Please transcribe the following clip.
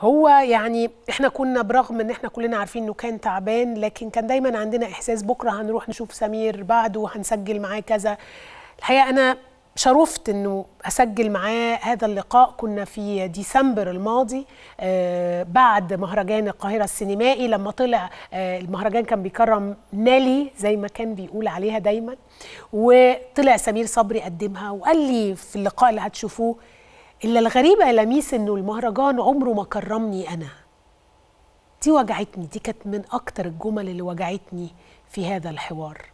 هو يعني احنا كنا برغم ان احنا كلنا عارفين انه كان تعبان لكن كان دايما عندنا احساس بكره هنروح نشوف سمير بعده هنسجل معاه كذا الحقيقه انا شرفت انه اسجل معاه هذا اللقاء كنا في ديسمبر الماضي آه، بعد مهرجان القاهره السينمائي لما طلع آه، المهرجان كان بيكرم نالي زي ما كان بيقول عليها دايما وطلع سمير صبري قدمها وقال لي في اللقاء اللي هتشوفوه اللي الغريبة يا لميس إنه المهرجان عمره ما كرمني أنا دي وجعتني دي كانت من أكتر الجمل اللي وجعتني في هذا الحوار